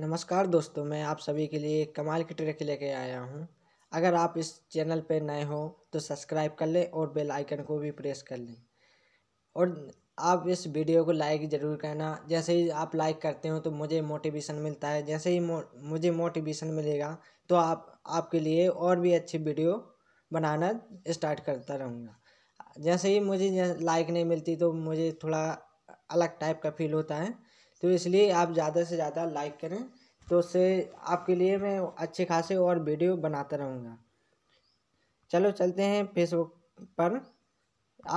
नमस्कार दोस्तों मैं आप सभी के लिए कमाल की ट्रिक लेके आया हूँ अगर आप इस चैनल पर नए हो तो सब्सक्राइब कर लें और बेल आइकन को भी प्रेस कर लें और आप इस वीडियो को लाइक ज़रूर करना जैसे ही आप लाइक करते हो तो मुझे मोटिवेशन मिलता है जैसे ही मो, मुझे मोटिवेशन मिलेगा तो आप आपके लिए और भी अच्छी वीडियो बनाना स्टार्ट करता रहूँगा जैसे ही मुझे लाइक नहीं मिलती तो मुझे थोड़ा अलग टाइप का फील होता है तो इसलिए आप ज़्यादा से ज़्यादा लाइक करें तो उससे आपके लिए मैं अच्छे खासे और वीडियो बनाता रहूँगा चलो चलते हैं फेसबुक पर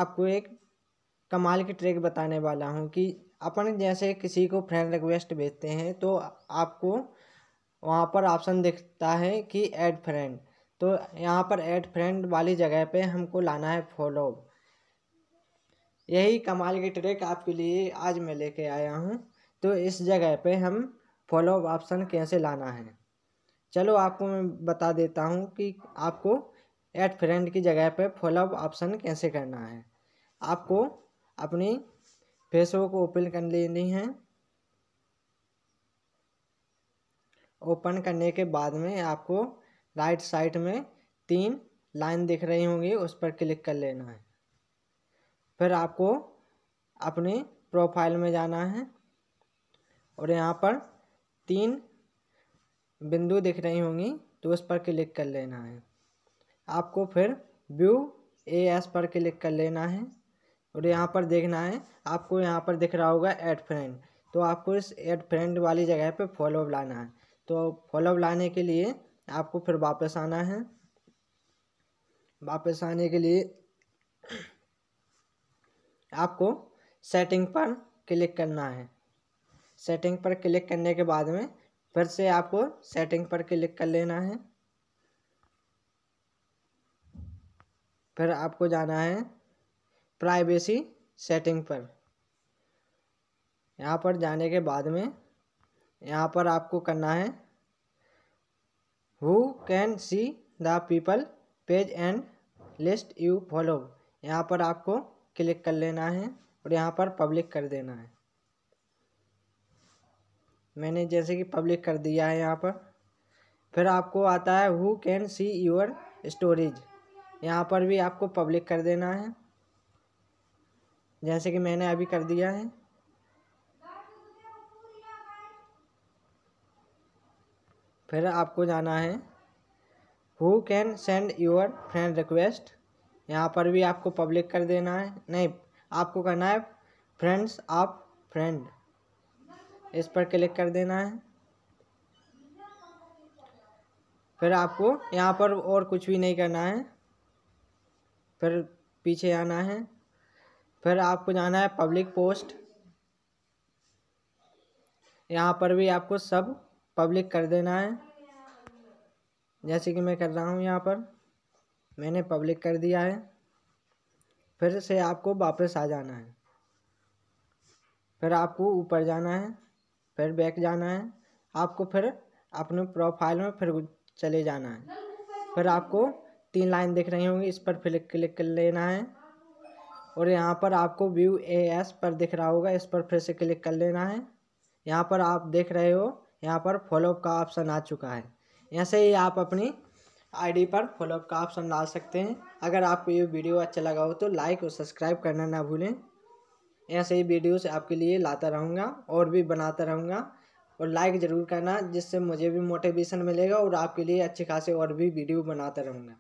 आपको एक कमाल की ट्रिक बताने वाला हूँ कि अपन जैसे किसी को फ्रेंड रिक्वेस्ट भेजते हैं तो आपको वहाँ पर ऑप्शन दिखता है कि ऐड फ्रेंड तो यहाँ पर ऐड फ्रेंड वाली जगह पे हमको लाना है फॉलो यही कमाल की ट्रिक आपके लिए आज मैं लेके आया हूँ तो इस जगह पे हम फॉलोअप ऑप्शन कैसे लाना है चलो आपको मैं बता देता हूँ कि आपको एट फ्रेंड की जगह पे अप ऑप्शन कैसे करना है आपको अपनी फेसबुक ओपन कर लेनी है ओपन करने के बाद में आपको राइट साइड में तीन लाइन दिख रही होंगी उस पर क्लिक कर लेना है फिर आपको अपने प्रोफाइल में जाना है और यहाँ पर तीन बिंदु दिख रही होंगी तो उस पर क्लिक कर लेना है आपको फिर व्यू ए एस पर क्लिक कर लेना है और यहाँ पर देखना है आपको यहाँ पर दिख रहा होगा एड फ्रेंड तो आपको इस एड फ्रेंड वाली जगह पे फॉलो लाना है तो फॉलो लाने के लिए आपको फिर वापस आना है वापस आने के लिए आपको सेटिंग पर क्लिक करना है सेटिंग पर क्लिक करने के बाद में फिर से आपको सेटिंग पर क्लिक कर लेना है फिर आपको जाना है प्राइवेसी सेटिंग पर यहाँ पर जाने के बाद में यहाँ पर आपको करना है who can see the people page and list you follow यहाँ पर आपको क्लिक कर लेना है और यहाँ पर पब्लिक कर देना है मैंने जैसे कि पब्लिक कर दिया है यहाँ पर फिर आपको आता है who can see your storage यहाँ पर भी आपको पब्लिक कर देना है जैसे कि मैंने अभी कर दिया है फिर आपको जाना है who can send your friend request यहाँ पर भी आपको पब्लिक कर देना है नहीं आपको करना है फ्रेंड्स ऑफ फ्रेंड इस पर क्लिक कर देना है फिर आपको यहाँ पर और कुछ भी नहीं करना है फिर पीछे आना है फिर आपको जाना है पब्लिक पोस्ट यहाँ पर भी आपको सब पब्लिक कर देना है जैसे कि मैं कर रहा हूँ यहाँ पर मैंने पब्लिक कर दिया है फिर से आपको वापस आ जाना है फिर आपको ऊपर जाना है फिर बैक जाना है आपको फिर अपने प्रोफाइल में फिर चले जाना है फिर आपको तीन लाइन दिख रही होंगी इस पर फिर क्लिक कर लेना है और यहाँ पर आपको व्यू ए एस पर दिख रहा होगा इस पर फिर से क्लिक कर लेना है यहाँ पर आप देख रहे हो यहाँ पर फॉलोअप का ऑप्शन आ चुका है यहाँ से ही आप अपनी आईडी पर फॉलोअप का ऑप्शन डाल सकते हैं अगर आपको ये वीडियो अच्छा लगा हो तो लाइक और सब्सक्राइब करना ना भूलें ऐसे ही वीडियोस आपके लिए लाता रहूँगा और भी बनाता रहूँगा और लाइक ज़रूर करना जिससे मुझे भी मोटिवेशन मिलेगा और आपके लिए अच्छे खासे और भी वीडियो बनाता रहूँगा